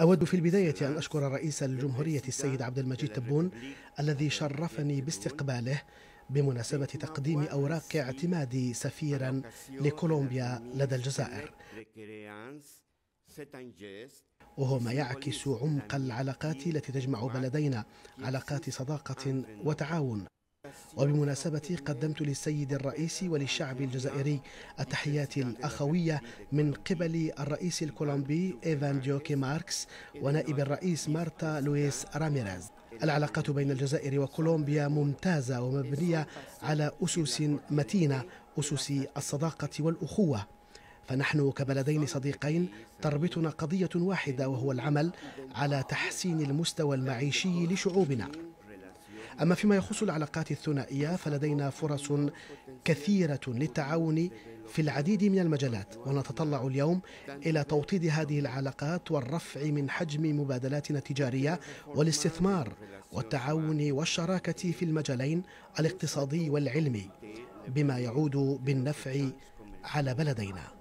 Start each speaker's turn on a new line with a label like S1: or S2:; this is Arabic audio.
S1: أود في البداية أن أشكر رئيس الجمهورية السيد عبد المجيد تبون الذي شرفني باستقباله بمناسبة تقديم أوراق اعتمادي سفيرا لكولومبيا لدى الجزائر وهو ما يعكس عمق العلاقات التي تجمع بلدينا علاقات صداقة وتعاون وبمناسبة قدمت للسيد الرئيس وللشعب الجزائري التحيات الأخوية من قبل الرئيس الكولومبي إيفان جوكي ماركس ونائب الرئيس مارتا لويس راميرز العلاقة بين الجزائر وكولومبيا ممتازة ومبنية على أسس متينة أسس الصداقة والأخوة فنحن كبلدين صديقين تربطنا قضية واحدة وهو العمل على تحسين المستوى المعيشي لشعوبنا أما فيما يخص العلاقات الثنائية فلدينا فرص كثيرة للتعاون في العديد من المجالات ونتطلع اليوم إلى توطيد هذه العلاقات والرفع من حجم مبادلاتنا التجارية والاستثمار والتعاون والشراكة في المجالين الاقتصادي والعلمي بما يعود بالنفع على بلدينا